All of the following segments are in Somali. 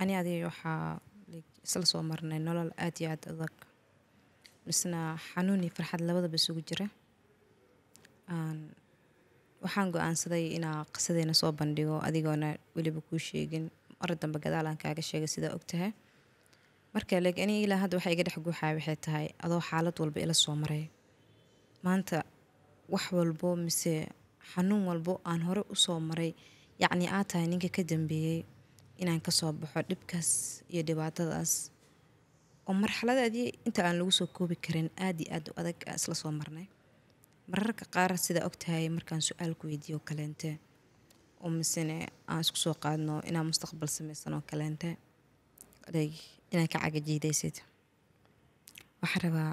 ani adiga waxaa isla soo marnay nolol aad iyo aad adag misna xanuun iyo farxad labadaba isugu jira waxaan go-aansaday inaa qisadeena soo bandhigo adigoona weliba kuu sheegin mar dambe gadaal aan kaaga sheegay sidaa ogtahay marka leeg ani ilaa hadda waxaa iga dhex guuxaa waxay tahay adoo xaalad walba ila soo maray maanta wax walbo mise xanuun walbo aan hore usoo maray yacni aa tahay ninka ka dambeeyey inaan kasoo baxo dhibkaas iyo dhibaatadaas oo marxalada inta aan lagu soo koobi karin aada iyo aad u adag isla soo marnay mararka qaar sidaa ogtahay markaan su aal ku weydiiyo kaleente oo misene aan isku soo qaadno inaan mustaqbal sameysanoo kaleente inaa ka cagajiidaysid waxaan rabaa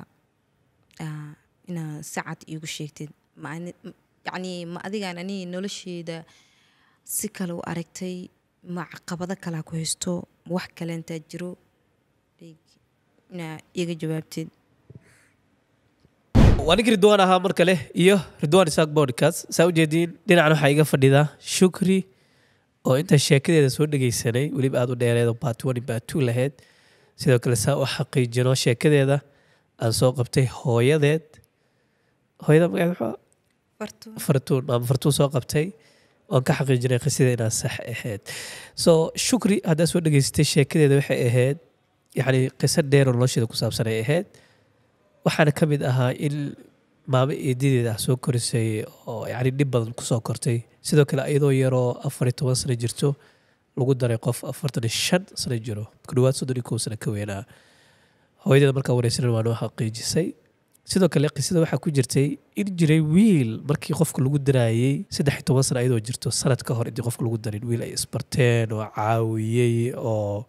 inaa sacad iigu sheegtid yacnii ma adigaan anii nolosheeda si kale u aragtay ma caqabado kalaa ku haysto wax kale intaa jiro iga jawaabteed waa ninkii ridwaan ahaa mar kale iyo ridwaan isaaq bodcast saa ujeediin dhinacan waxaa iga fadhidaa shukri oo intaa sheekadeeda soo dhegeysanay weliba aada u dheereed oo baatwani baatu lahayd sidoo kale saa u xaqiijino sheekadeeda aan soo qabtay hooyadeed hooyada magaceed maxaa fartuun ama fartuun soo qabtay waan ka xaqiijiray qisada inaa sax ahayd soo shukri haddaa soo dhegeysatay sheekadeeda waxay ahayd yacni qiso oo nolosheeda ku saabsan ay ahayd waxaana ka mid ahaa in maamo eedideeda ah soo korisay oo yacni dhib badan kusoo kortay sidoo kale iyadoo yaroo afar iyo toban sano jirto lagu daray qof afartan iyo shan sano jiro ku dhawaad soddon iyo kow sano ka weynaa hooyadeeda markaa wareysanana waanu xaqiijisay sidoo kale qisada waxaa ku jirtay in jiray wiil markii qofka lagu daraayey saddex toban sana iyadoo jirto sanad ka hor intii qofka lagu darin wiil ay isbarteen oo caawiyey oo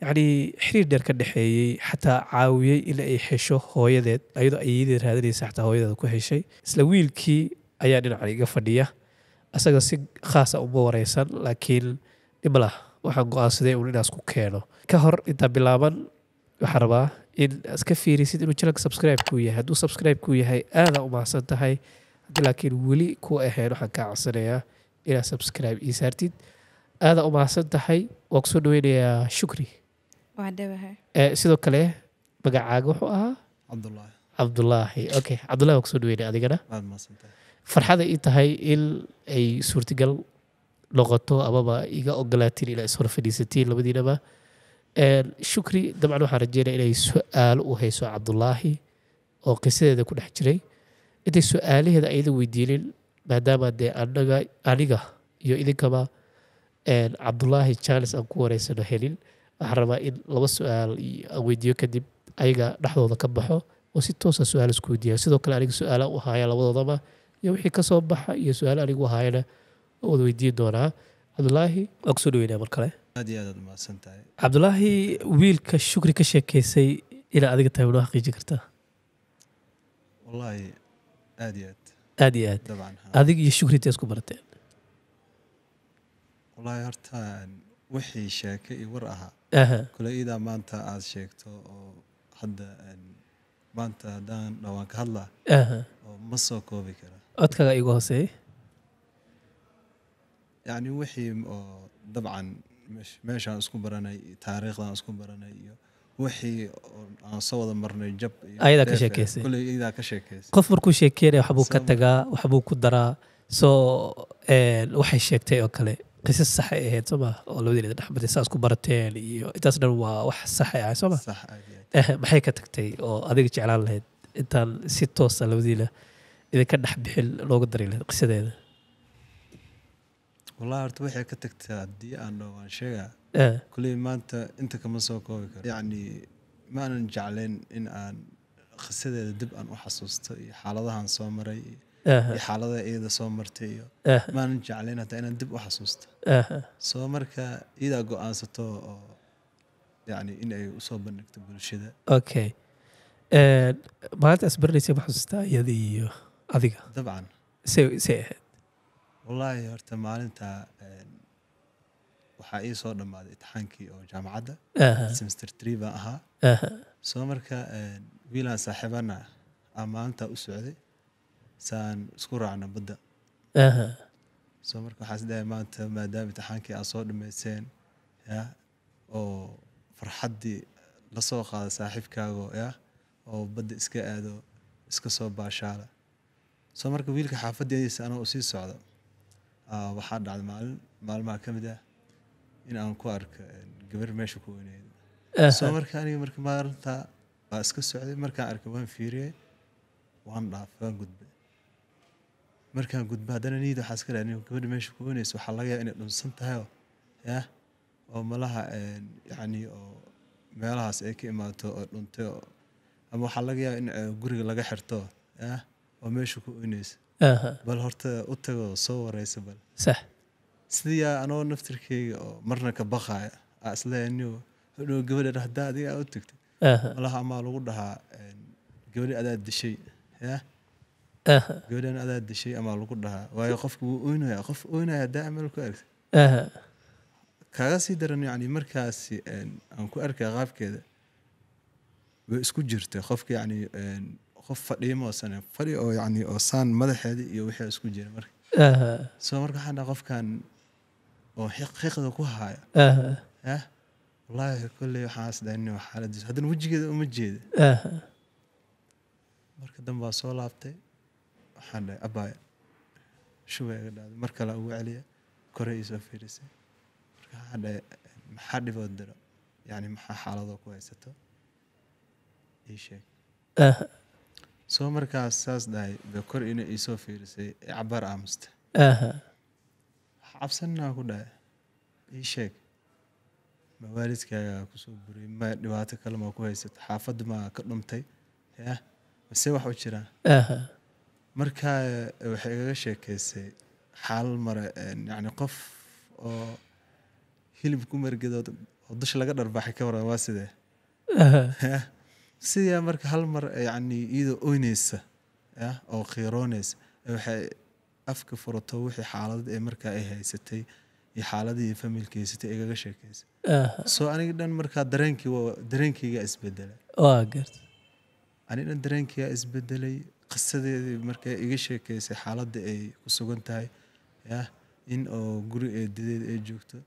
yacnii xiriir dheer ka dhexeeyey xataa caawiyey in ay hesho hooyadeed iyadoo ayadii raadinaysa xataa hooyadeed ku heshay isla wiilkii ayaa dhinacan iga fadhiya asaga si khaasa ah uma wareysan laakiin dhib waxaan go-aansaday uun inaas ku keeno ka hor intaa bilaaban waxaa rabaa iska fiirisid inuu janalka subscribe-ku yahay hadduu subscribe-ku yahay aadaa u mahadsan tahay haddii laakiin weli ku ahayn waxaan kaa codsanayaa inaad subscribe ii saartid aadaa u mahadsan tahay waa kusoo dhaweynayaa shukri eh, sidoo kale magacaaga wuxuu ahaa cabdulaahi okay cabdulahi waa kusoo dhaweynaya adigana farxada ii tahay in ay suurtagal noqoto amaba iga ogolaatiin inaad is fadhiisatiin labadiinaba shukri dabcan waxaan rajeynaya inay su-aalo u hayso cabdulaahi oo qisadeeda ku dhex jiray intay su-aalaheeda ayada weydiinin maadaama dee anaga aniga iyo idinkaba cabdulaahi charles aan ku wareysano helin waxaan rabaa in laba su-aal aan weydiiyo kadib ayaga dhexdooda ka baxo oo si toosa ah su-aal isku weydiiya sidoo kale aniga su-aala u haaya labadoodaba iyo wixii kasoo baxa iyo su-aal anigu haayana wada weydiin doonaa cabdulaahi waa kusoo dhaweynaa mar kale aad iyo aad aad mahadsantahay cabdulaahi wiilka shukri ka sheekeysay ilaa adiga tahay unoo xaqiiji kartaa wallaahi aad iyo aad aad iyo aad adig iyo shukri intee isku barateen wallaahi horta wixii sheeke iyo war ahaa aha idaa maanta aad sheegto oo hadda maanta haddaan dhawaan ka hadlaa oo ma soo koobi kara codkaaga igu hooseeya yani wixii oo dabcan meeshaan isku baranay taariikhdan isku baranay iyo wixii aan soo wada marnay jab ayadaa ka sheekeysay kulliyadaa ka sheekeysay qof markuu sheekeynaya waxbuu ka tagaa waxbuu ku daraa soo waxay sheegtay oo kale qisas saxay ahayd soo maa oo labadii lida dhexmartay saas ku barateen iyo intaas dhan waa wax saxay ahay soo ma maxay ka tagtay oo adiga jeclaan lahayd intaan si toosa labadiila idinka dhex bixin loogu dari lahayd qisadeeda walaa horta waxay ka tagtaa haddii aan dho waan sheegaa eh. kuley maanta inta kama soo koobi karo yacnii ma aanan jeclayn in aan qisadeeda dib aan u xasuusto iyo xaaladahaan soo maray eh. iyo xaalada iyada soo martay iyo eh. ma aanan jeclayn hataa inaan dib u xasuusto soo marka iyadaa go-aansato oo yacni in ay usoo bandhigto bulshada okay maalintaas baranaysa ma xasuustaa iyada iyo adiga dabcan se ahayd wallaahi horta maalinta waxaa ii soo dhammaaday itixaankii oo jaamacadda semster tree baan ahaa soo marka wiilaan saaxiibana aa maalintaa u socday saan isku raacna badda soo marka waxaa isdhahay maanta maadaama itixaankii aad soo dhammayseen ya oo farxaddii la soo qaada saaxiibkaago ya oo badda iska aado iska soo baashaala soo marka wiilka xaafaddeediisa anoo usii socda Ah, waxaa dhacday maalin maalmaha ka mid ah in aan ku arka gabar meesha ku weyneyd soo marka aniga marka maalinta waa iska socday markaan arkay waan fiiriyey waan dhaafay waan gudbay markaan gudba haddana niyada waxaa iska dhahay gabadha meesha ku weyneysa waxaa laga yaabaa inay dhunsan tahay oo yah oo malaha yacni oo meelahaas ay ka imaato oo dhuntay oo ama waxaa laga yaabaa in eh, guriga laga xirto yah oo meesha ku weyneysa bal horta u tago soo wareysa bal sax sidii anoo naftirkayga oo marna ka baqaaya aa isleeyaniyo hadhow gabadha dhahdaa adiga aa u tagtay malaha amaa lagu dhahaa gabadha adaa dishay yaa gabadhan adaa dishay amaa lagu dhahaa waayo qofka wuu oynayaa qof oynaya daa meel ku aragtay kaaga sii daran yani markaasi aan ku arkaya qaabkeeda way isku jirtay qofka yani qof fadhiyo maoosan fadhi oo yacni oo saan madaxeedii iyo wixii isku jira marka soo marka waxaan dhaha qofkan oo xiqda ku haya yah wallaahi kolley waxaan isdaa nin xaaladiis haddana wejigeeda uma jeeda marka dambaa soo laabtay waxaan dhahay abaya shubay iga dhacday mar kale ugu celiya kore iisoo fiirisay marka waxaan dhahay maxaa dhibood diro yacni maxaa xaaladoo ku haysato ii sheeg soo markaas saas dhahay ba kor ina iisoo fiirisay cabaar aamusta wax cabsanaa ku dhahay ii sheeg ma waalidkaaga soo buriyay ma dhibaato kale maa ku haysata xaafadda maa ka dhumtay yah mase wax u jiraa markaa waxay igaga sheekeysay xaalal mare yacni qof oo hilib ku margado oo dusha laga dharbaxay ka waran waa sidee sidaa marka hal mar yani iyadoo oyneysa ya oo khiirooneysa waxay afka furato wixii xaalad ee markaa ay haysatay iyo xaaladihii familka haysatay ay kaga sheekeysa soo aniga dhan markaa dareenkii dareenkiigaa isbedelay garta aniga dhan dareenkiigaa isbedelay qisadeedii markaa iga sheekeysay xaaladda ay ku sugan tahay yah in oo guri eedideed ay joogto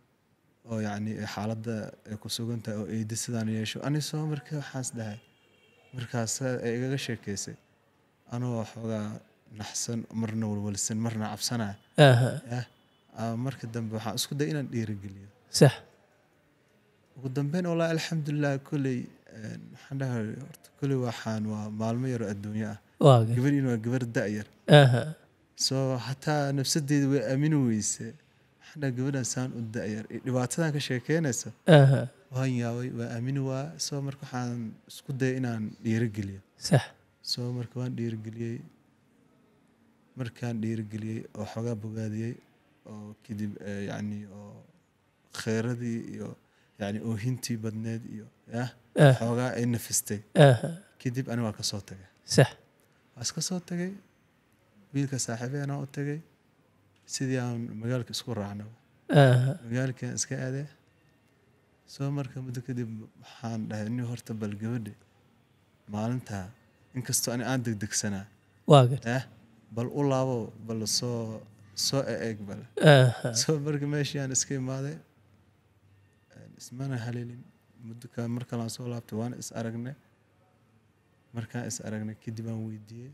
oo yacni xaaladda ay ku sugan tahay oo eedi sidaan yeesho ani soo marka waxaas dhahay markaasaa ay igaga sheekeysay anagoo xoogaa naxsan marna walwalsan marna cabsanaa marka dambe waxaan isku day inaan dhiirigeliyo sax ugu dambeyn wallaahi alxamdulilah kolley maxaan dhaha horta kolley waxaan waa maalmo yaroo adduunyo ah gabadhin waa gabar da-yar soo hataa nafsadeeda way aamini weyse maxaan dhaha gabadhan saan u da-yar dhibaatadan ka sheekeynaysa waan yaabay waa aamini waa soo marka waxaan isku daya inaan dhiirogeliyo sax soo marka waan dhiirigeliyey markaan dhiirogeliyey oo xoogaa bogaadiyey oo kadib eh, yani oo kheyradii iyo yani oohintii badneed iyo eh, eh. xoogaa ay nafistay kadib ani waa kasoo tagay sax waa iska soo tagay wiilka saaxiibeena u tagay sidii aan magaalka isku raacnaba magaalkan iska aadee soo marka muddo kadib waxaan dhahay ni horta bal gabadha maalintaa inkastoo ani aan degdegsanaa eh, bal u laabo bal soo soo eeg bale so marka meeshii aan iska imaaday ismana haleelin muddo mar kalaan soo laabtay waana is aragnay markaan is aragnay kadibaan weydiiyey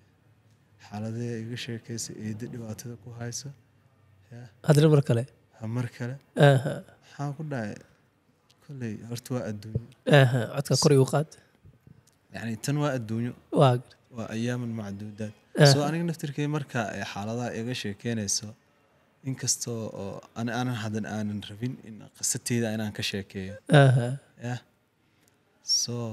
xaaladee iga sheekaysa eeda dhibaatada ku hayso eh. hadana mar kale mar kale waxaan ku dhahay كلي horta waa adduunyo codka kor igu qaad yani tan waa adduunyo waa waa ayaaman macduudaad soo aniga naftirkay marka ay xaaladaha iga sheekeynayso inkastoo oo aanan hadan aanan rabin in qisadteeda inaan ka sheekeeyo yah soo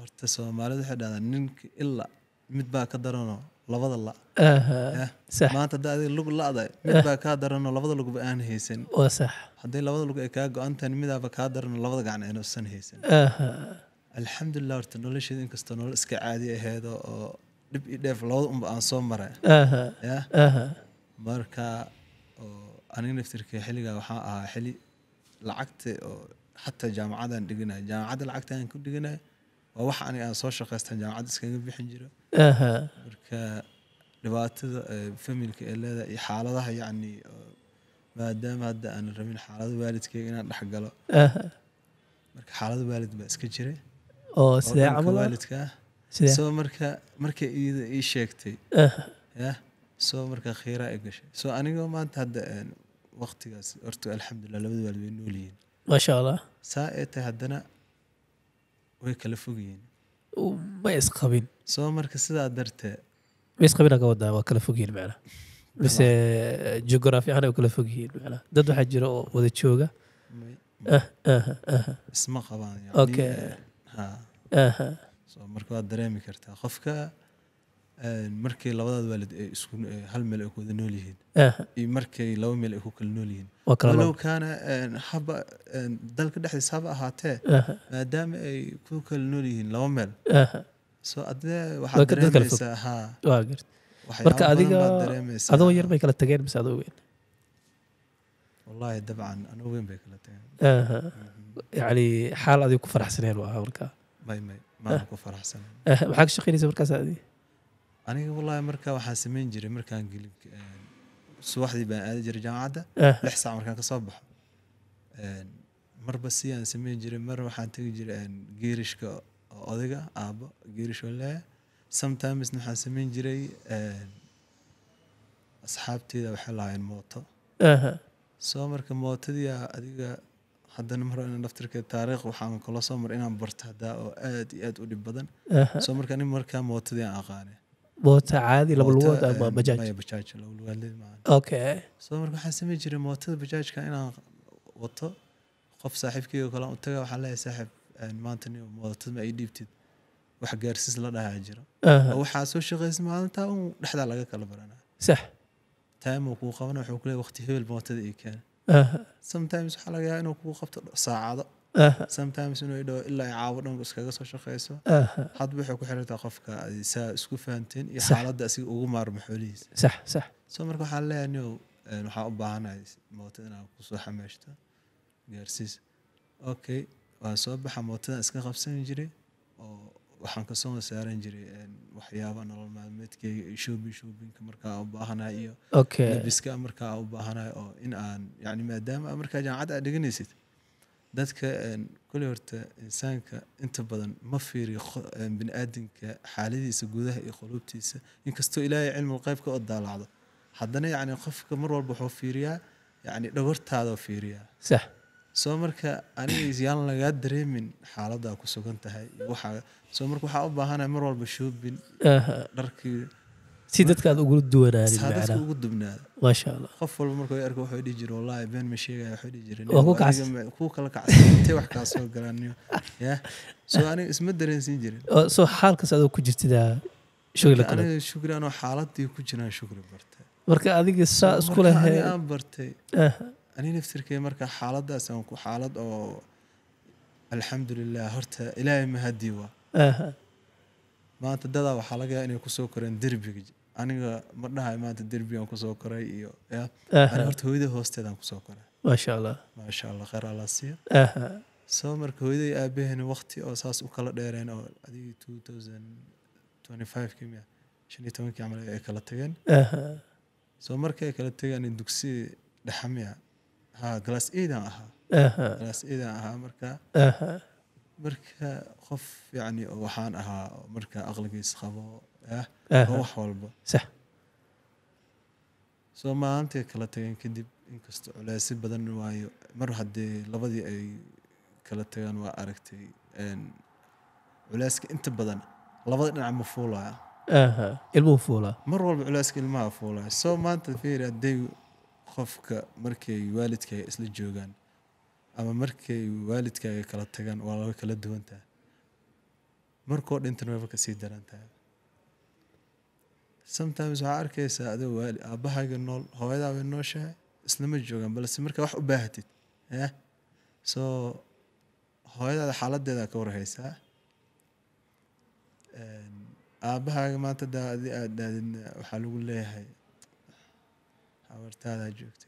horta soomaalida waxay dhahdaa ninka ilaa mid baa ka daranoo labada la maanta hadda adiga lug la-day mid baa kaa daranoo labada lugba aan haysan waa sax hadday labada lug ay kaa go-antahan midaaba kaa daranoo labada gacan inuusan haysan alxamdulilah horta nolosheeda inkastoo nolol iska caadi aheedo oo dhib i dheef labada unba aan soo maray marka aniga naftirka xilligaa waxaa ahaa xili lacagta oo xataa jaamacadan dhiganay jaamacadda lacagtaan ku dhiganay ووح أنا سو شخص تنجام عدس كان يبي حنجرة أها بركة لبات فمي لك إلا حالة يعني آه، ما دام هذا أنا رمين حالة والد كي أنا رح قلا أها بركة حالة والد بس كجري أو سلعة عمل والد كا سو مركة مركة إيه شكتي أها يا سو مركة خيرة إيش سو أنا يوم ما أنت هذا آه، وقتي أرتو الحمد لله لبدي والدين نولين ما شاء الله سائته هدنا way kala fogyihiin ma isqabin soo marka sidaa dartee ma isqabinaga wadaa waa kala fogyihiin macnaha mise jugraafi ahaan way kala fogyihiin macnaha dad waxaa jira oo wada jooga ah, ah, ah. isma qabaan okay eh, marka waad dareemi kartaa qofka markay labadaad waalid ay eh, isku eh, hal meel ay ku wada nool yihiin eh. iyo markay laba meel ay ku kala nool yihiin walow haba dalka dhexdiisa haba ahaatee maadaama ay ku kala nool yihiin laba meel so adee waxaad dareemaysaa haa marka adiga adoo yar bay kala tageen mise adoo weyn wallaahi dabcan anoo weyn bay kala tageen mhm. yani xaal adiga ku faraxsaneen waa marka may may maaa ku faraxsan maxaa ka shaqaynaysa markaas adiga aniga walahi marka waxaa sameyn jiray markaan subaxdii baan aadi jiray jaamacadda eh. lix saac markaan kasoo baxo marba si aan sameyn jiray mar waxaan tegi jiray geerishka odayga aabo geerish leeya sometimesna waxaan sameyn jiray asxaabteeda waxay lahaayeen mooto soo marka mootadii adiga haddana mar naftirkeed taariikh waxaan kula soo mar inaan barto haddaa oo aad iyo aad u dhib badan soo marka nin markaa mootadii aan aqaanay موتا عادي لو الوود ام بجاج اي بجاج لو الوود ما اوكي سو مرك حس يجري موتا بجاج كان انا وطو خف صاحبك وكلام يعني انت وحا لا صاحب ان ما انت موتا ما يديبتي وح غارسس لا دها جرى او حاسو شغيس ما انت دخدا لا كلا برنا صح تايم وكو قبنا وحو كل وقت في الموتا اي يعني. كان اها سم تايمز حلقه انه كو قفت ساعه sometimes inuu idhaho ilaa caawo dhan iskaga soo shaqayso hadba waxay ku xiranta qofka saa isku fahanteen iyo xaaladda asiga ugu maarmo xoolihiisa sax sax so marka waxaan leeyahay niow waxaan u baahanahay mooto inaan kusoo xameeshto gaarsiis okay waan soo baxa mootadan iska qabsan jiray oo waxaan kasoo saaran jiray waxyaaba nolol maalmeedkeyga shoobin shoobinka markaa u baahanahay iyo labiska markaa u baahanahay oo in aan yani maadaama markaa jaamacad aad dhiganaysid dadka kule horta insaanka inta badan ma fiiriyo biniaadanka xaaladiisa gudaha iyo quluubtiisa inkastoo ilaahay cilmul qeybka oo daalacdo haddana yacni qofka mar walba wuxuu fiiriyaa yacni dhabartaadoo fiiriyaa sax soo marka aniga yaan lagaa dareemin xaaladaa ku sugan tahay waxaa soo marka waxaa u baahanahay mar walba shoobin dharkii si dadka aad ugu duwanaaaqof walba markuu ku kala kacsan oh, xaalkaas adoo ku jirtidaa ah, marka adiga saa isku lehe aan bartay eh. aniga marka xaaladaas aan ku xaalad oo alxamdulilah horta ilaahay mahadii eh. maanta dadaa waxaa laga yaaba inay kusoo koreen derbiga aniga ma dhahay maanta derbigan kusoo koray iyo horta hooyada hoosteedaan kusoo koray maasha allah maasha allah kheyr allah siiya soo marka hooyaday aabaheen wakti oo saas u kala dheereen oo adigii two thousand twenty five kii shan iyo tobankii camal ay kala tageen soo markay kala tageen dugsi dhexa miya ha glass eidaan ahaa glass eidaan ahaa marka marka qof yani waxaan ahaa marka aqligiis qabo wax walba soo maalinta kala tageen kadib inkastoo culeysyo badan waayo mar haddee labadii ay kala tagaan waa aragtay culeyska inta badan labada dhinac ma fuulaya ilmuhu fuulaa mar walba culeyska ilmaha fuulaya soo maanta fiir hadday qofka markay waalidkaaga isla joogaan ama markay waalidkaaga kala tagaan waa laga kala duwan tahay markoo dhintan wayba kasii daran tahay sometimes waxaa arkaysaa adoo waali aabbahaaga nool hooyadaa way nooshahay islama joogaan balse markaa wax u baahatid ya so hooyadaada xaaladeedaa ka warhaysaa aabbahaaga maanta da adi aad daadidna waxaa lagu leeyahay habartaadaa joogta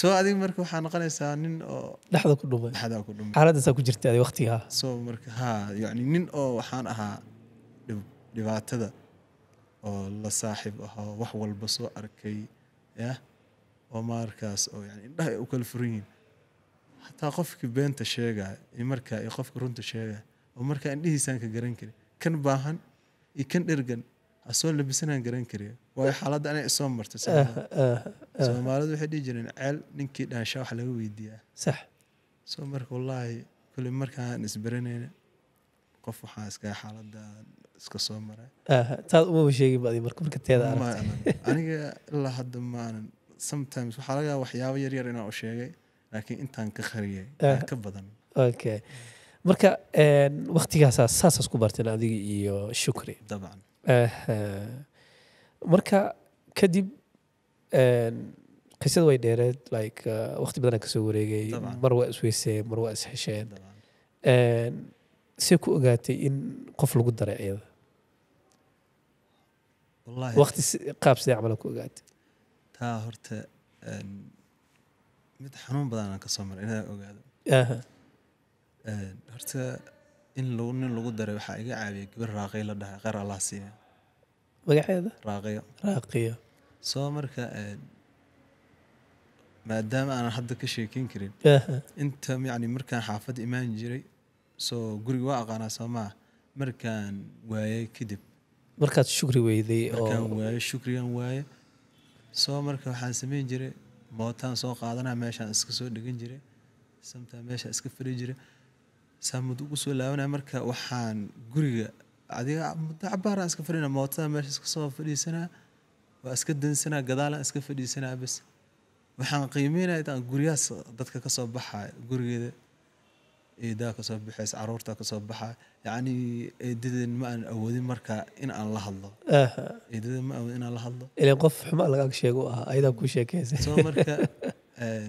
soo adig marka waxaa noqonaysaa nin oo dhexda ku dhumay dhexda ku dhumay xaaladaasaa ku jirta waqtigaa so marka ha yani nin oo waxaan ahaa dhibaatada oo la saaxib ahaa wax walba soo arkay yah oo markaas oo yani indhaha ay u kala furan yihiin xataa qofkii beenta sheegaya iyo markaa iyo qofka runta sheegaya oo markaa indhihiisaan ka garan karin kan baahan iyo kan dhergan asoo labisanaan garan kariya waayo xaalada anay isoo martay soomaalidu waxay dhihi jireen ceel ninkii dhaanshaa wax laga weydiiyaa sax soo marka wallaahi kulli markaan isbaranayna qof waxaa iska xaalada iska soo maray taad umaba sheegi badi marka marka teeda aniga ilaa hadda maanan sometimes waxaa lagaa waxyaabo yaryar inaan u sheegay laakiin intaan ka qariyay ka badan okay marka waktigaasaa saasas ku barteen adiga iyo shukri dabcan marka kadib qisada way dheereed like wakti badanaa kasoo wareegay mar waa isweyseen mar waa ishesheen see ku ogaatay in qof lagu daray ayada wati qaab sidee camal ku ogaatay taa horta mid xanuun badanaan ka soo maray inaan ogaado horta in lagu nin lagu daray waxaa iga caawiyay gabar raaqiyo la dhahay qeyr allah siiya magaceeda raaqayo raaqiyo soo marka maadaama aanan hadda ka sheekeyn karin inta yani markaan xaafad imaan jiray soo guriga waa aqaanaa soomaa markaan waayey kadib markaad shukri weyday markaan waaye shukrigan waaye soo marka waxaan samayn jiray mootaan soo qaadanaa meeshaan iska soo dhegan jiray samtaa meeshaan iska fari jiray saamud ugu soo laabanaya marka waxaan guriga adiga muddo cabaaraan iska fadhina mootada meesha iska soo fadhiisanaa waa iska dansanaa gadaalaan iska fadhiisanaa bas waxaan qiimeynaya guryahaas dadka kasoo soo baxaya gurigeeda eedaa kasoo baxaysa caruurtaa kasoo baxa yani eedaden ma aan awoodin marka in aan la hadlo eedaden ma awoodin inaan la hadlo ilan qof xuma lagaag sheegu ahaa ayadaa ku sheekeysa soo marka eh,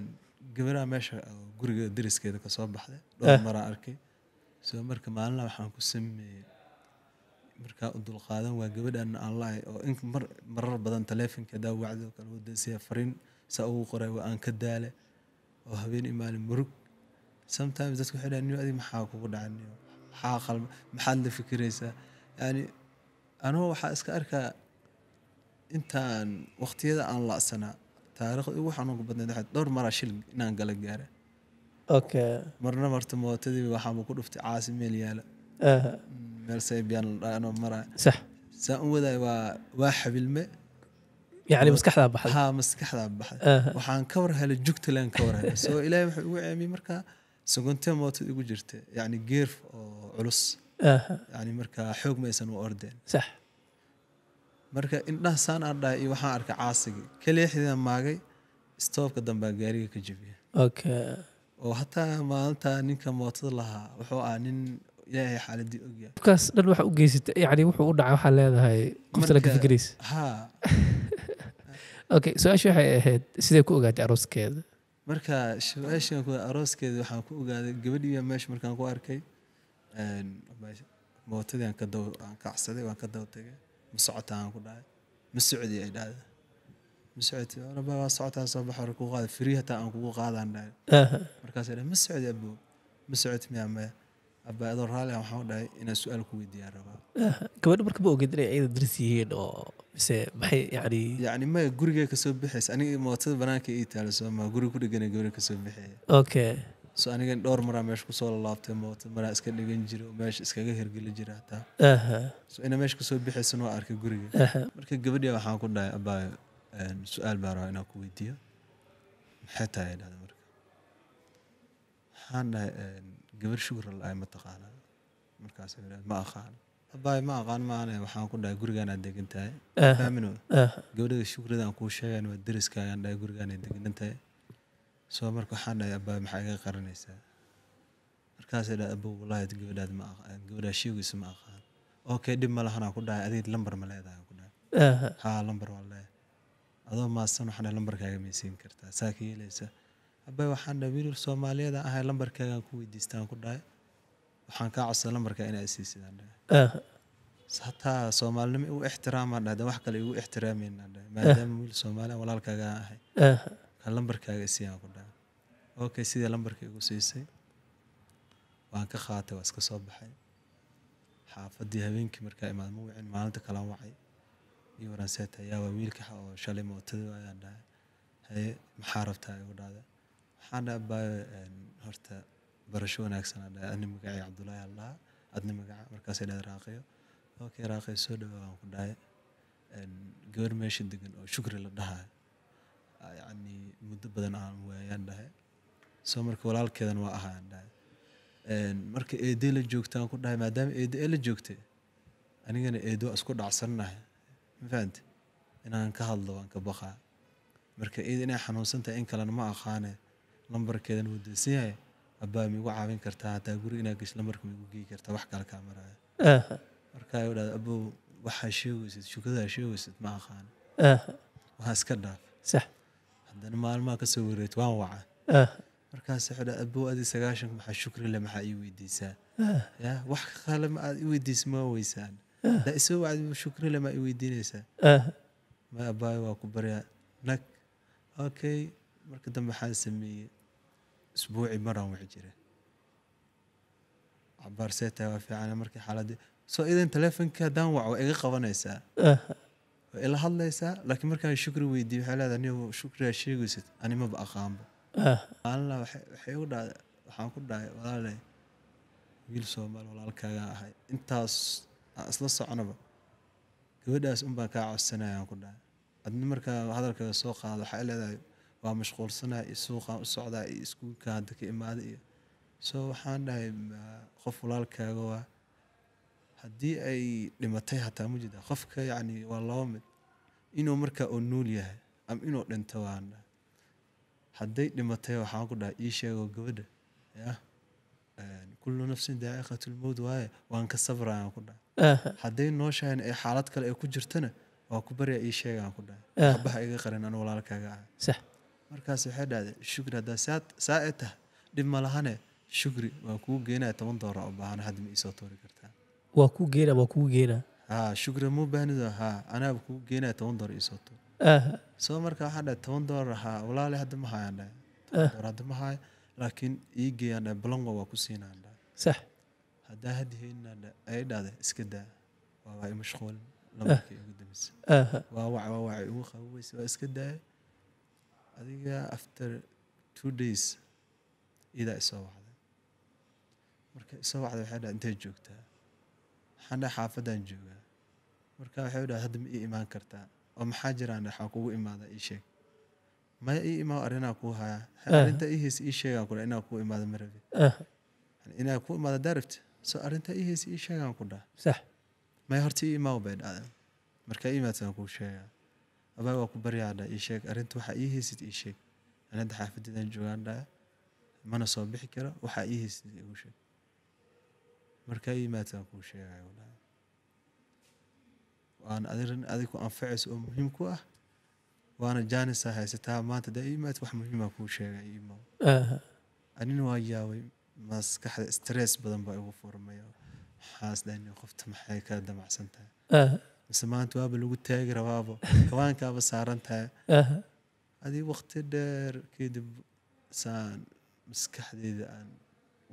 gabaraha meesha eh, guriga dariskeeda kasoo baxday eh. dhowr maraan arkay soo marka maalina waxaan ku sameeyey markaa u dulqaadan waa gabadhan aan lahay oo in marar badan taleefonka hadaa wacdo kale wadasiya fariin saa ugu qoray waa aan ka daale oo habeen imaalin murug sometimes dadku waxay dhahaan adi maxaa kugu dhacan maxaa qal maxaad la fikiraysaa yani anugu waxaa iska arkaa intaan waqtiyada aan laasanaa taarikhda ugu xanuunka badneed waxay dhowr maraa shilin inaan gala gaara okay marna marta mootadii waxaama ku dhuftay caasi meel yaala meel saybiyaan anoo maraa sax saa u wadaay waa waa xabilme yani maskaxdaa يعني مسكحدا بحد ها مسكحدا بحد وحان كور هلا جوجتلان soo ilaahay wuxuu igu ceemiyey markaa sogonte mootod igu jirta yani geerf oo culus yani markaa xoog ma u ordeen sax marka indhaha saan aan iyo waxaan arkay caasigii kaleexdina maagay istoobka dambaa gaariga ka jebiya oo hataa maalintaa ninka mootod lahaa wuxuu ahaa nin ilaahay xaaladii ogyahay kaas dhan waxa u geysata yani wuxuu u dhacay waxaa leedahay qoftala ka fikiraysa ha okay su-aasha waxay ahayd sidee ku ogaatay arooskeeda marka su-aashan arooskeeda waxaan ku ogaaday gabadhiya meesha markaan ku arkay mootadii aan kacsaday waan ka daba tegay ma socota aan ku dhahay ma socdi ay dhahda ma socoti rabaa waa socotaa soo baxa ku qaada firii hataa aan kugu qaadaan dhahay markaas dhahay ma socdi abo ma socoti miyaa maya abaa adoo raalli aan waxaan u dhahay inaan su-aal ku weydiiyaan rabaa gabadha marka ma ogedin ay ayada darsiyihiin oo mise maxay yani yacni maya gurigay kasoo bixays aniga mootada banaanka ii taaliso ma guri ku dhegana gabar kasoo bixeeya okay so anigan dhowr maraa meesha kusoo lalaabtay mooto maraa iska dhigan jira oo meesha iskaga hergeli jira hataa so ina meesha kasoo bixaysan waa arkay guriga marka gabadhiya waxaan ku dhahay abaayo su-aal baan rabaa inaan ku weydiiyo maxay tahay dhahda marka waxaan dhahay gabar shugur la-ay ma taqaanaa markaas ma aqaano bay ma aqaan maane waxaan ku dhahay gurigaanaad degan tahay faamino gabadhada shukradaan kuu sheegaan waa deriskaagaan dhahay gurigaanay deganan tahay soo marka waxaan dhahay abaay maxaa iga qaranaysaa markaasay dhahay abo wallahi gabadhaad ma aqaan gabadhaa sheegaysa ma aqaan okay dhib ma lahanaa ku dhahay adiid lambar ma leedahay ku dhahay haa lambar waa leedahay adoo maadsan waxaan dhahay lambarkaaga maysiin kartaa saa ka yeelaysa abaay waxaan dhahay wiilul soomaaliyeedaan ahay lambarkaagaan ku weydiistaan ku dhahay waxaan kaa codsaday lambarkaa inaa isiisidaan dhahay Eh. hataa soomaalinimo igu ixtiraamaan dhahda wax kale igu ixtiraameynaan dhah maadaama wiil soomaaliya walaalkaagaa ahay eh. kan lambarkaaga isiyaan ku dhaha okay sidii lambarka igu siisay waan ka qaatay waa iska soo baxay xaafadii habeenkii markaa imaad ma wicin maalinta kalaan wacay iyo waranseet ayaa waa wiilka oo shalay mootada ayaan dhahay haye maxaa rabtaa igu dhahda waxaan dhaha baayo horta barasho wanaagsan aan dhahay ani magacii cabdulaahi allaha adna magaca markaasay dhahda raaqiyo okay raaqiyo soo dhawaa waan ku dhahay gabar meesha degan oo shukri la dhahayo yacni muddo badan aan waayaan dhahay soo marka walaalkeedan waa ahaayan dhahay marka eedey la joogta aan ku dhahay maadaama eede ee la joogtay anigana eedo waa isku dhacsannahay ma inaan ka hadlo waan ka baqaa marka eed inay xanuunsan in kalena ma aqaane lambarkeedan wuu daysan yahay abbaa miigu caawin kartaa hataa guri inaa gesla marka miigu gei kartaa wax kale kaa maraya markaa u dhahda abow waxaa sheegaysid shukadaa sheegaysid ma aqaan waxaa iska dhaaf sax haddana maalmaha ka soo wareet waan waca markaas wuxuu dhaha abow adi sagaashanka maxaa shukri le maxaa ii weydiisaa ya wax kale ma aad i weydiis ma weysaan da isoo wacdi shukri le maa i weydiinaysaa ma abbaayo waa ku baryaa nag okay marka dambe maxaan sameeyey isbuuci maraan wici jiray cabaar see tahay waa fiican markii xaaladii soo idan taleefonka haddaan wac waa iga qabanaysaa waa ila hadlaysaa laakiin markaan shukri weydiiy waxay leedahay anigu shukrigaa sheegaysid ani maba aqaanba maalina waxay u dhaay waxaan ku dhahay walaale wiil soomaali walaalkaagaa ahay intaas aan isla soconaba gabadhaas unbaan kaa codsanaya aan ku dhahay adna markaa hadalkaaga soo qaado waxay leedahay waa mashquulsanaa iyo suuqaan u socdaa iyo iskuulka hadda ka imaaday iyo so waxaan dhahay qof walaalkaaga waa haddii ay dhimatay hataa ma jirtaa qofka yacni waa laba mid inuu markaa oo nuul yahay ama inuu dhinto waan dhahay hadday dhimatay waxaan ku dhahay ii sheegoo gabadha yah kullu nafsin daa'iqatu lmowt waaye waan ka sabrayaan ku dhahay hadday nooshahan ay xaalad kale ay ku jirtana waa ku baryaa ii sheegaan ku dhahay abaha iga qarin anu walaalkaaga ah markaas waxay dhahday shukri haddaa saa e tah dhib ma lahane shukri waan kuu geenaya toban doolar u baahan hadda ma iisoo tuuri kartaa waa kuu geena waa kuu geena ha shukri muu baahnido ha anaaba kuu geenaya toban doolar iisoo tuur soo marka waxaan dhahay toban doolar ha walaale hadda ma hayaan dhahay toban doolar hadda ma hayo laakiin ii geeyaan dhahay balongo waa ku siinaan dhahay sax haddaa hadiheyninaa dhahay ay dhahday iska daa waabaa i mashquulin lamarkii ugu dambeysay waa wac waa wac igu qaboweysa waa iska daaya adiga after two days idaa isoo wacday marka isoo wacday waxay dhaha intay joogtaa waxaan dhaha xaafaddaan joogaa marka waxay dhaha hadda ma ii imaan kartaa oo maxaa jiraan waxaan kugu imaadaa ii sheeg maya ii imaa arrinaa kuu hayaa arrinta ii hees ii sheegaan kudha inaa kugu imaada ma rabi inaa kuu imaada daarabta so arrinta ii hees ii sheegaan ku dhaha maya horta ii imaaw bay dhacdeen markaa iimaadsan kuu sheegaa abaa waa ku baryaanaa ii sheeg arrinta waxaa ii haysid ii sheeg aan hadda xaafadeedaan joogaan dhaya mana soo bixi kara waxaa ii haysid igu sheeg markaa yimaadaan kuu sheegaya walaahi waana adirin adig ku anfacaysa oo muhiim ku ah waana jaanisaa haysataa maanta dee imaad wax muhiima kuu sheegay imaw anina waa yaabay maskaxda stress badan baa igu furmaya maxaas dhahay qof maxay kala damacsan tahay mise maanta waaba lagu taagi rabaabo hawaankaaba saaran tahay adii wakti dheer kadib saan maskaxdeyda aan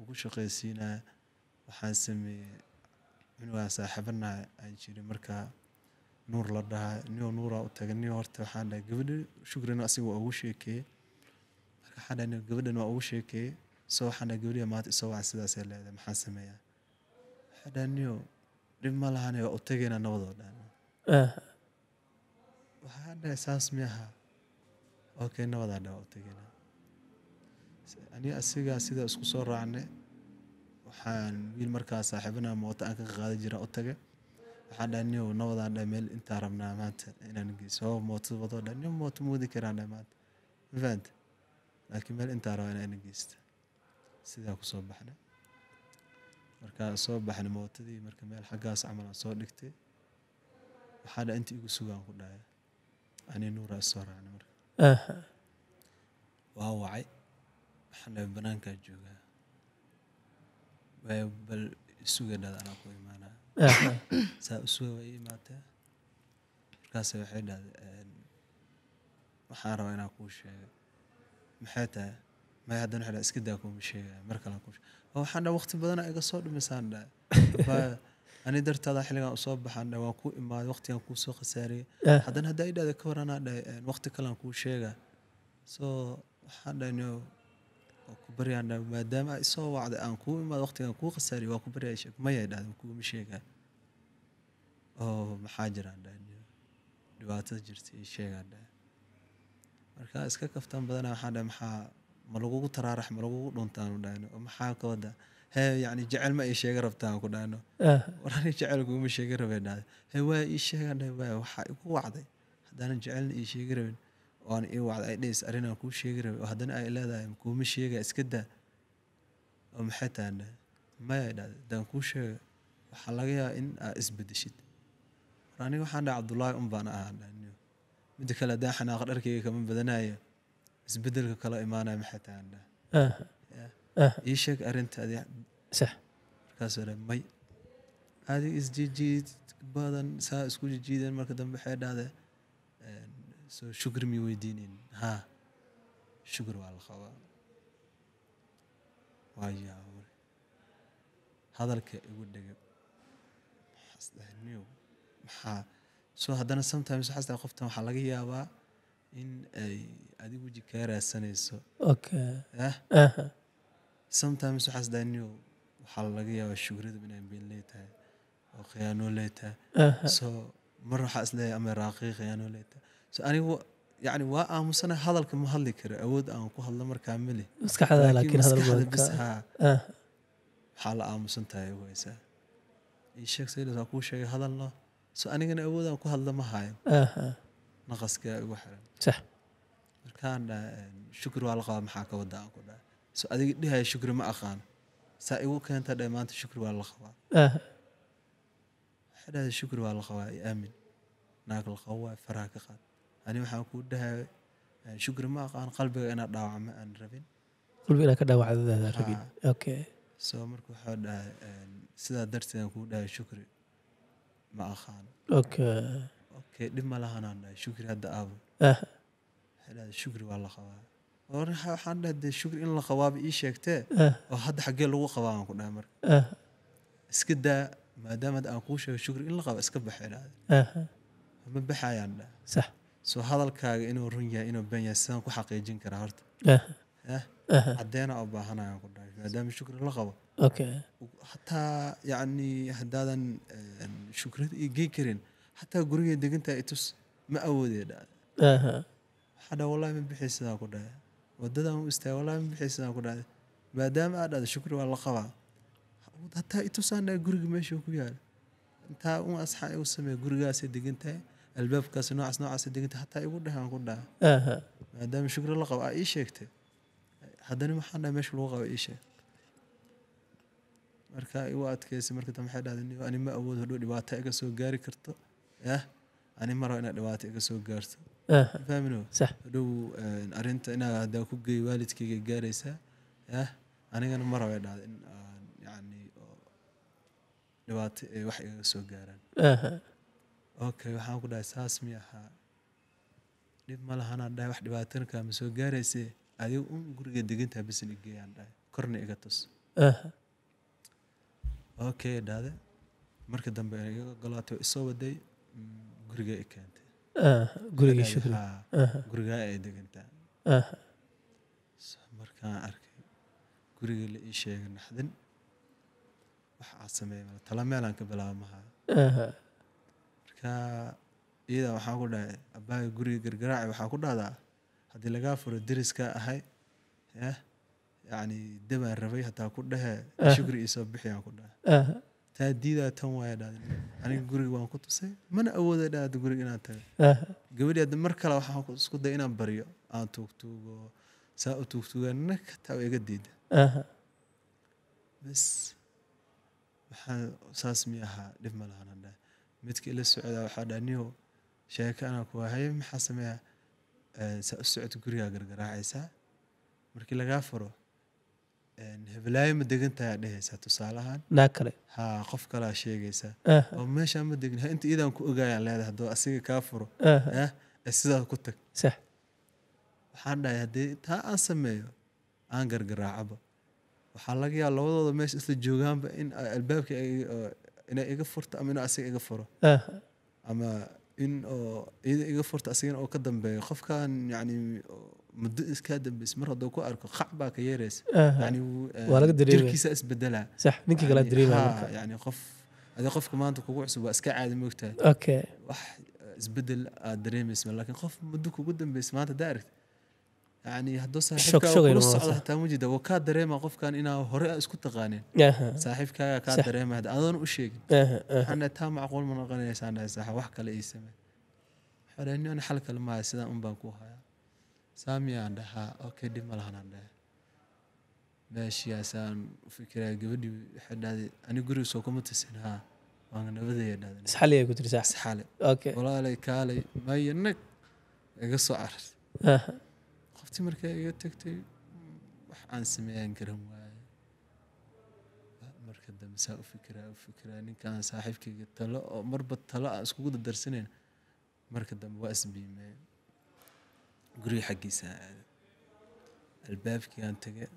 ugu shaqaysiinaya waxaan sameeyey minuwaa saaxiibanahay aan jiri markaa nuur la dhahay niyo nuuraa u taga niyo horta waxaan dhahay gabadha shukrin asiga waa ugu sheekeeyey marka waxaan dhahay gabadhan waa ugu sheekeeyey soo waxaan dhahay gabadhiya maanta isoo wacan sidaasay leedahay maxaan sameeyaa waxaa dhahay niyo dhib ma lahane waa u tagaynaa nabadoo dhan waxaa dhahay saas miaha ok nabadaa dha u tegana ani asigaa sidaa isku soo raacnay waxaan wiil markaa saaxiibana mooto aan ka qaadi jira u tage waxaan dhahay nio nabadaa dha meel intaa rabnaa maanta inaan geyso mooto wadoo dha nin mooto moodi karaa dha maanta ma laakiin meel intaa rabaa inaan geysta sidaa ku baxnay markaa soo baxnay mootadii marka meel xaggaas camal aan soo dhigtay waxaana inta igu sugaan ku dhahay ani nuura isoo raacna marka waa wacay waxaana banaankaa joogaa waay bal isuga dhada anaa ku imaanaa saa isuga way imaatee markaas waxay dhahday waxaan rabaa inaan kuu sheego maxay tahay may haddana waxay dhahay iska daa kuuma sheegaya mar kale aan kuu sheego waxaan dhaha waqti badana iga soo dhumisaan dhaa ani dartaada ah xiligan usoo baxan waan ku imaada waqtigan kuusoo soo eh. haddana hadda i dhahda ka waran aan waqti kalean kuu sheega soo waxaan dhahay ku baryaan dhahay maadaama ay soo wacday aan kuu imaado waqtigan kuu khasaariyey waan ku baryaa maya dhahdeen kuuma sheegaa oo maxaa jiraan dhahay dhibaatada jirta ii sheegaan dhahay marka iska kaftan badana waxaan dhahay maxaa ma lagugu taraarax ma lagugu dhuntaan dhahay maxaa ka هي يعني جعل ما يشيغ ربتان كنانو وراني جعل كوما يشيغ ربتان هي واي يشيغ انه واي وحاي كو وعدي هدان جعل يشيغ ربتان وان اي وعد اي ديس ارينا كو شيغ ربتان وهدان اي الادا كوما يشيغ اسكدا ومحيطا انه ما يداد دان كو شيغ وحلقيا ان اسبدشت راني وحانا عبد الله امبانا اهانا انه مدكالا داحنا اغرار كيكا من بدنايا اسبدل كلا ايمانا محيطا انه ii sheeg arrintaadii sax markaas ore may adiga isjijiid badan saa isku jijiideen marka dambe waxay dhahde soo shukri mi weydiinin haa shukri waa la qabaa waayaa hadalka igu dhego maxaasdahniyow maxaa soo haddana sometimes waxaas dhahay qoftan waxaa laga yaabaa in ay adigu jika raasanayso okay sometimes waxaas daaniyo waxaa laga yaabaa shugradu inay been leetahay oo khiyaano leetahay so mar waxaa isleeyahay ama raaqii khiyaano leetahay so anigu yani waa aamusana hadalka ma hadli karo awood aan ku hadlo markaa mali maskaxda waxaa la aamusan tahay waysaa sheeg saylas waa kuu sheegay hadalno so anigana awood aan ku hadlo ma hayo naqaskaa igu xiran markaan shukri waa la qabaa maxaa ka wadaa aan ku dhahay so adiga dhehaya shukri ma aqaano saa igu keenta dhe maanta shukri waa la qabaa waxay dhahday shukri waa la qabaa aamin naag la qabo waa faraha ka qaad ani waxaan kuu dhehaya shukri ma aqaan qalbiga inaad dhaawacma aan rabin qalbiga inaad ka dhaawacdadaada rabin okay so marka waxaa dhahay sidaa darteedaan kuu dhahay shukri ma aqaano okay okay dhib ma lahanaan dhahay shukri hadda aabo waxay dhahday shukri waa la qabaa waxaan dhaha dee shugri in la qabaaba ii sheegtee oo hadda xaggee lagu qabaa aan ku dhaha marka iska daa maadaama aan kuu sheego shugri in la qaba iska baxa inaade ma baxayaan dhaha sax soo hadalkaaga inuu run yahay inuu been yahay sidaan ku xaqiijin karaa horta caddeena oo baahanayaan ku dhahay maadaama shugri la qabo hataa yacni haddaadan shukrad ii gey karin hataa guriga degantaa itus ma awoodee dhaade waxaa dhaa wallahi ma bixii sidaan ku dhahay wadadaan u istaaga walahi maxiisanaa ku dhacday maadaama aad dhacda shukri waa la qabaa hataa itusaanaa guriga meesha ku yaala intaa un asxaa u sameeya gurigaasay degan tahay albaabkaas noocaas noocaasay degan tahay hataa igu dhahaan ku dhaca maadaama shukri la qabo aa ii sheegtay haddana maxaan dhahay meesha lagu qabo ii sheeg marka igu adkaysay marka dambe waxay dhahdeen ani ma awoodo hadhow dhibaato iga soo gaari karto yah ani maro inaad dhibaato iga soo gaarto Eh. hadhow eh, arinta inaa hadaa ku geey waalidkayga gaaraysaa yah eh, anigana mar way dhacday in aan yani dhibaato ay wax igaga soo gaaraan okay waxaan ku dhahay saas mi dhib ma lahanaan dhahay wax dhibaatana kaama soo gaarayse adiga un guriga degintaa basan igeeyaan dhahay korna iga tus okay dhahde marka dambe iga ogolaatay isoo waday mm, guriga i keentay guriga ay degantaa markaan arkay guriga la ii sheegay naxdin wax aad sameey tala meelaan ka bilaaba maha marka iyadaa waxaa ku dhahay abaaga guriga gargaraaci waxaa ku dhahdaa haddii lagaa furo deriskaa ahay eh, yacni dabaan rabay hataa ku dhahee shukri iisoo bixiyaan ku dhahay taadiidaa tan waaya dhaadeen aniga guriga waan ku tusay mana awooda dhaad guriga inaan tago gabadhi hadda mar kale waxaan isku day inaan baryo aan tuugtuugo saa u tuugtuugaanina kataa waa iga diida bas waxaan saas mi ahaa dhib ma lahan hadha midka ila socdaa waxaa dhaa niyo sheeko anaa ku haye maxaa sameeyaa saa u socota gurigaa gargaraacaysaa markii lagaa furo hibalaayo ma degantahay aa dhehaysaa tusaalahaan naa kale ha qof kalaa sheegaysaa oo meeshaa ma degin inta iidaan ku ogaayaan leedahay haddoo asiga kaa furo sidaa ku tag sax waxaan dhahay haddii taa aan sameeyo aan gargaraacoba waxaa laga yaaba labadooda meesha isla joogaanba in albaabka inay iga furto ama inuu asiga iga furo ama in oo iida iga furto asigana oo ka dambeeyo qofkan yani muddo iska dambaysa mar hadduu ku arko qac baa ka yeeraysa jirkiisa isbedelaa ninkii kala dareemayani qof adee qofka maanta kugu cusub waa iska caadi moogtahay wax isbedel aad dareemaysa laakiin qof muddo kugu dambaysa maanta hadaa aragta يعني هدو صاحبك ونص حتى مجد وكاد دريما قف كان انا هوري اسكو تقانين صاحبك كاد دريما هذا اذن وشيك انا تا معقول من غنيس انا صح واخ كلا اي سمي حراني انا حلقه الماء سدا ان بان كو هايا سامي عندها أوكي دي مالها عندها ماشي يا سان فكرة قبلي حد هذه أنا قري سوق ما تسينها وأنا نبدأ يا نادي سحالي يا قدر سحالي سحالي أوكي والله لي كالي ما ينك قصة عرس خفتي مركا يتكتي عن سمين كرم مركدة مساء فكرة أنا إن كان صاحبك قلت له مربط طلاء سكوت الدرسين مركدة واسبي مين guriga xaggiisa aaday albaabkiiaan tagay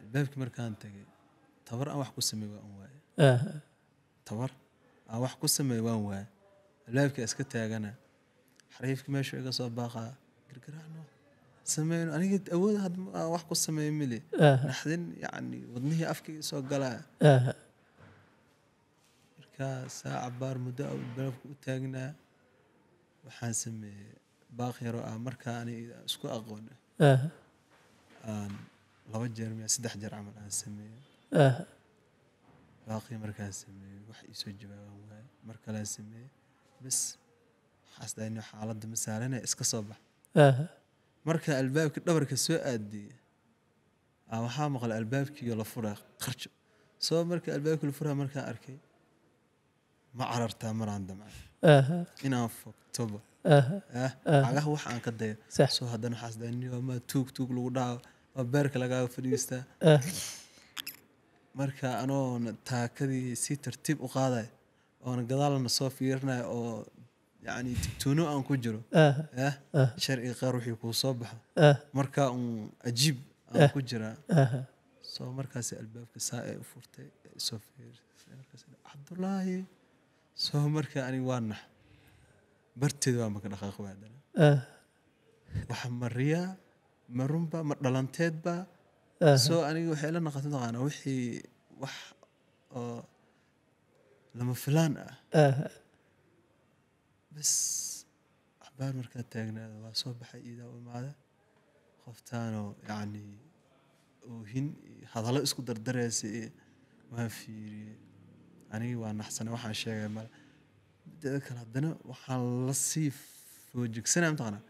albaabkii markaan tagay tabar aan wax ku samey waan waaye tabar aan wax ku samey waan waaye albaabkii iska taagana xariifkii meeshu iga soo baaqaa gargaraano sameyn aniga awood wax ku sameey mili naxdin yani wadnihii afkii soo galaa markaa saaca baar muddo albaabka u taagnaa waxaan sameeyey باخر آه، مركا أنا اسكو أقول اه ان لو جير مي سدح جير عمل ان سمي اه باقي مركا سمي وحي يسجب مركا لا سمي بس حاس داني حالد مسالنا اسكو صبح اه مركا الباب كدبر كسو ادي اه وها مقل الباب كي يلا فرا خرج سو مركا الباب كل فرا مركا اركي ما عررتها مر عندما inaad fogtoba lacagaha wax aan ka daya soo haddana waxaas damaa tuug tuug lagu dhaco waa beerka lagaaga fadhiistaa marka anoon taakadii si tartiib u qaadaya oona gadaalna soo fiirinaya oo yani tigtoono aan ku jiro sharci qaar wixii kuu soo baxo marka uun ajiib aan ku jiraa soo markaas albaabka saa ee u furtay soo fiirisay cabdulaahi soo marka anig waa nax barteed baa maka dhaqaaq waadana waxa mariyaa ma runba ma dhalanteedba soo aniga waxay la naqata taqaana wixii wax oo lama filaan ah bas axbaar markaa taagnaada waa soo baxay iidaa u imaada qoftaanoo yacni oohin hadallo isku dardareysa waan fiiriyey anigi waa naxsana waxaa sheegay male mideeda kale haddana waxaa lasii foo jigsanaya mataqaanaa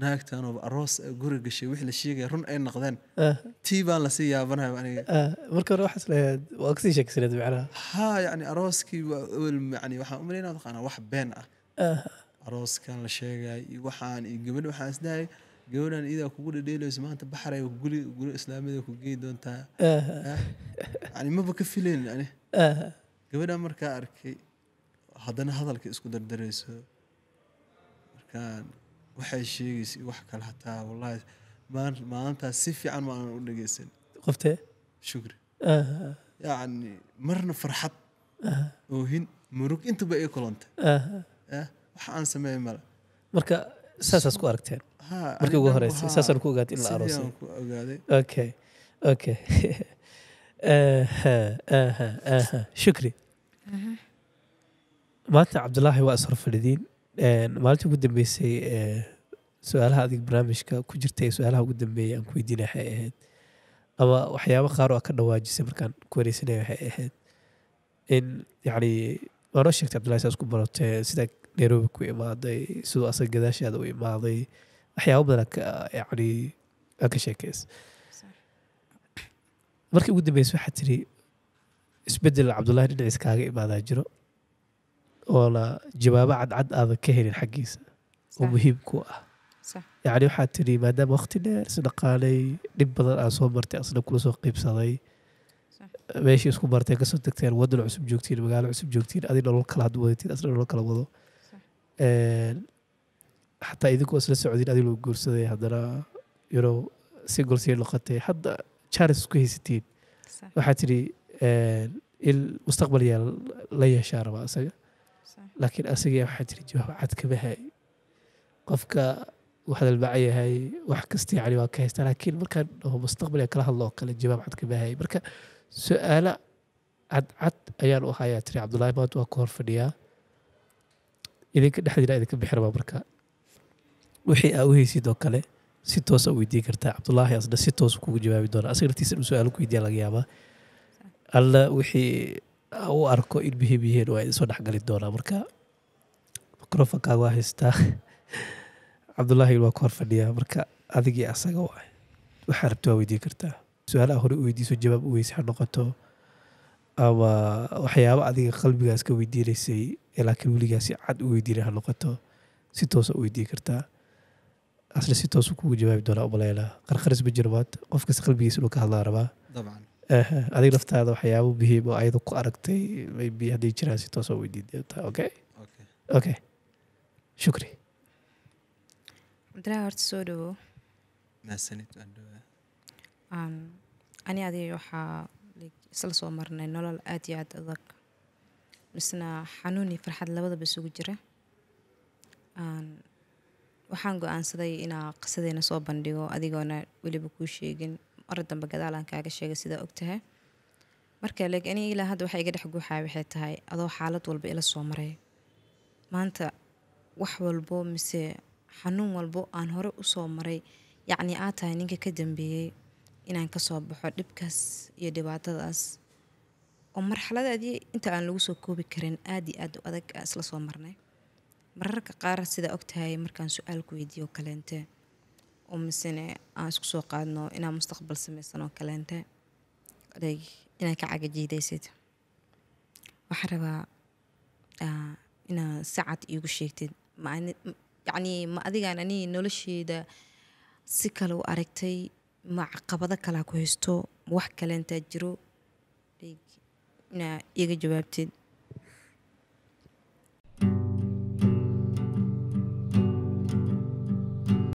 naagtanooba aroos guri gashay wixii la sheegaya run ay noqdeen tii baan lasii yaabanaya aniga marka hore waxaas leeyahay waa kasii sheegsanayd macnaha ha yacni arooskii waa ewel yacni waxaan u malaynaa mataqaanaa wax been ah arooskan la sheegay iyo waxaan iyo gabadh waxaan isdahayay gabadhan idaa kugu dhadheelayso maanta baxray guli guri islaamiyada ku geey doontaa yani maba ka filayn ani gabadhaa markaa arkay haddana hadalka isku dardarayso markaan waxay sheegaysay wax kale hataa wallahi maalintaas si fiican ma aanan u dhegeysan qoftee shukri yacni marna farxad oohin murug intaba ii kulantay waxa aan sameeyey male marka saasaas ku aragteen markii ugu horeysay saasaan ku ogaatay in la aroosay okay okay aha aha aha shukri mm-hmm. maanta cabdulaahi waa isor fadhidiin maalintii ugu dambeysay su-aalaha adig barnaamijka ku jirta ee su-aalaha ugu dambeeyay aan ku weydiina waxay ahayd ama waxyaabo qaar oo ka dhawaajisay markaan ku wareysanaya waxay ahayd in yacni waa noo sheegtay cabdullahi saas ku baratee sida nairobi ku imaaday siduu asaga gadaashaada u imaaday waxyaabo badan yacni aan ka sheekeys markii ugu dambeysa waxaa tiri isbedel cabdullahi dhinaciis kaaga imaadaa jiro oo la jawaabo cadcad aadan ka helin xaggiisa oo muhiim ku ah yacni waxaa tiri maadaama waqti dheer isdhaqaanay dhib badan aan soo martay asna kula soo qiibsaday meeshii isku marteen kasoo degteen wadan cusub joogtiin magaalo cusub joogtiin adi nolol kale haduu wadatiin asna nolol kale wado xataa idinkuo isla socdin adi loo guursaday haddana you know singolsii noqotay hadda charles ku haysatiin waxaa tidhi eh, il mustaqbal yaa la yeeshaa rabaa isaga laakiin asaga waxaa tiri jawaab cad kama hay qofka u yahay wax kastii cali waa ka haystaa laakiin markaan dhaho mustaqbal yaa kala hadlo oo kale jawaab cad kama hay marka su-aalo cadcad ayaan u ahayaa tiri cabdullaahi maanta waa ku hor fadhiyaa idinka dhexdiina idinka bixi rabaa marka wixii aa u haysid oo kale si toosa weydiin kartaa cabdulaahi asna si toos kugu jawaabi doona asaga laftiisa dhuu su-aal ku weydiyaa laga yaabaa alla wixii u arko in muhiim yihiin waa idinsoo dhexgali doonaa marka microfonkaaga waa haystaa cabdulaahi waa ku hor fadhiyaa marka adigii asaga waay ah, waxaa rabta waa weydiin kartaa su-aalaha hore u weydiiso jawaab u weyse ha noqoto ama waxyaaba adiga qalbigaas ka weydiinaysay ee laakiin weligaasi cad u weydiinay ha noqoto si toosa ah u weydiin kartaa asli si toosu kugu jawaabi doonaa umaleynaa qarqaris ma jiro qof kasta qalbigiisa inuu ka hadlaa rabaa adig laftaada waxyaabo muhiim oo ayada ku aragtay maybe hadday jiraan si toosoo weydiin doontaa okay okay shukri abdillahi horta soo dhawow ani adi waxaa isla soo marnay nolol aad iyo aad adag misna xanuun iyo farxad labadaba isugu jira waxaan go-aansaday inaa qisadeena soo bandhigo adigoona weliba kuu sheegin mar dambe gadaalaan kaaga sheegay sidaa ogtahay marka laakiin aniga ilaa hadda waxaa iga dhex guuxaa waxay tahay adoo xaalad walba ila soo maray maanta wax walbo mise xanuun walbo aan hore usoo maray yacni aa tahay ninka ka dambeeyey inaan kasoo baxo dhibkaas iyo dhibaatadaas oo marxalada adii inta aan lagu soo koobi karin aad iyo aad u adag isla soo marnay mararka qaar sidaa ogtahay markaan su-aal ku weydiiyo kaleente oo misene aan isku soo qaadno inaa mustaqbal samaysano kaleente odayg inaad ka cagajiidaysid waxaan rabaa ah, inaad sacad iigu sheegtid mayacnii ma adigaan anii nolosheeda si kale u aragtay ma caqabado kalaa ku haysto ma wax kaleentaa jiro inaa iiga jawaabtid